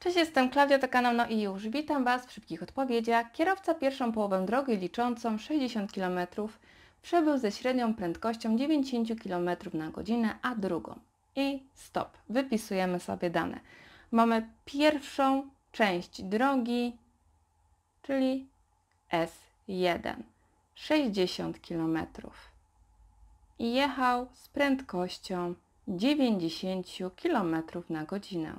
Cześć, jestem Klaudia, to kanał No i już. Witam Was w szybkich odpowiedziach. Kierowca pierwszą połowę drogi liczącą 60 km przebył ze średnią prędkością 90 km na godzinę, a drugą. I stop. Wypisujemy sobie dane. Mamy pierwszą część drogi, czyli S1. 60 km. I jechał z prędkością 90 km na godzinę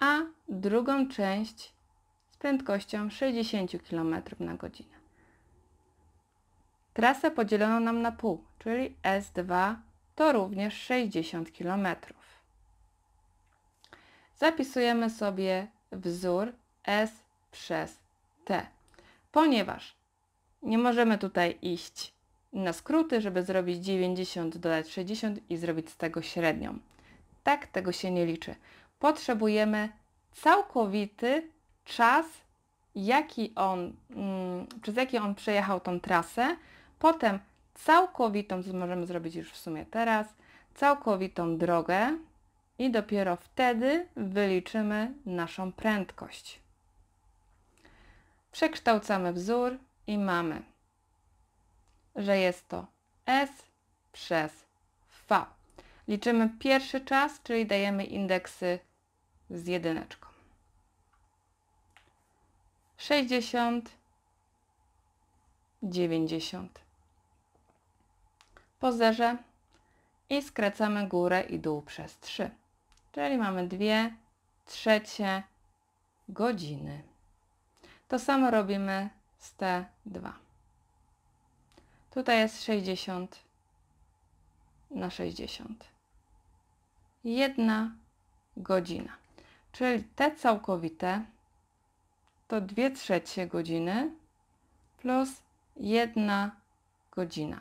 a drugą część z prędkością 60 km na godzinę. Trasę podzielono nam na pół, czyli S2 to również 60 km. Zapisujemy sobie wzór S przez T, ponieważ nie możemy tutaj iść na skróty, żeby zrobić 90 dodać 60 i zrobić z tego średnią. Tak tego się nie liczy potrzebujemy całkowity czas, jaki on, mm, przez jaki on przejechał tą trasę, potem całkowitą, co możemy zrobić już w sumie teraz, całkowitą drogę i dopiero wtedy wyliczymy naszą prędkość. Przekształcamy wzór i mamy, że jest to S przez V. Liczymy pierwszy czas, czyli dajemy indeksy z jedyneczką. 60, 90. Po zerze i skracamy górę i dół przez 3. Czyli mamy 2 trzecie godziny. To samo robimy z T2. Tutaj jest 60 na 60. Jedna godzina. Czyli te całkowite to 2 trzecie godziny plus 1 godzina.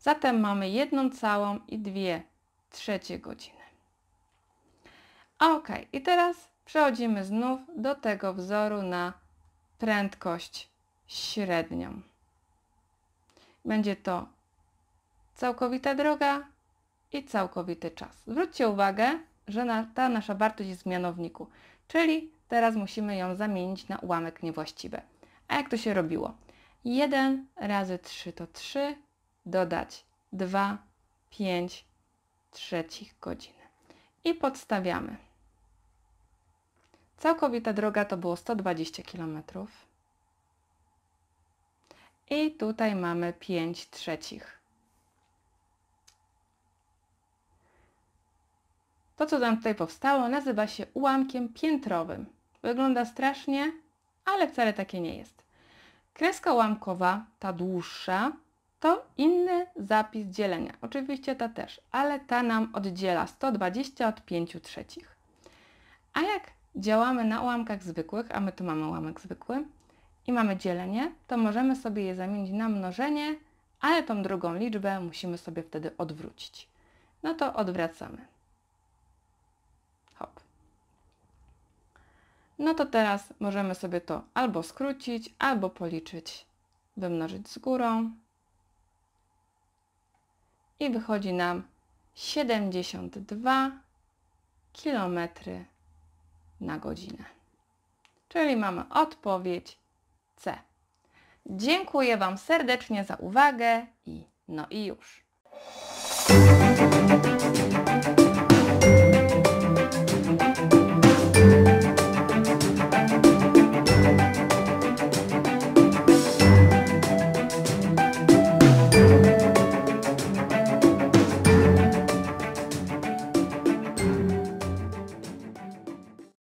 Zatem mamy jedną całą i 2 trzecie godziny. Ok, i teraz przechodzimy znów do tego wzoru na prędkość średnią. Będzie to całkowita droga i całkowity czas. Zwróćcie uwagę, że na, ta nasza wartość jest w mianowniku, czyli teraz musimy ją zamienić na ułamek niewłaściwy. A jak to się robiło? 1 razy 3 to 3, dodać 2, 5 trzecich godziny. I podstawiamy. Całkowita droga to było 120 km. I tutaj mamy 5 trzecich. To, co nam tutaj powstało, nazywa się ułamkiem piętrowym. Wygląda strasznie, ale wcale takie nie jest. Kreska ułamkowa, ta dłuższa, to inny zapis dzielenia. Oczywiście ta też, ale ta nam oddziela 120 od 5 trzecich. A jak działamy na ułamkach zwykłych, a my tu mamy ułamek zwykły i mamy dzielenie, to możemy sobie je zamienić na mnożenie, ale tą drugą liczbę musimy sobie wtedy odwrócić. No to odwracamy. No to teraz możemy sobie to albo skrócić, albo policzyć. Wymnożyć z górą. I wychodzi nam 72 km na godzinę. Czyli mamy odpowiedź C. Dziękuję Wam serdecznie za uwagę i no i już.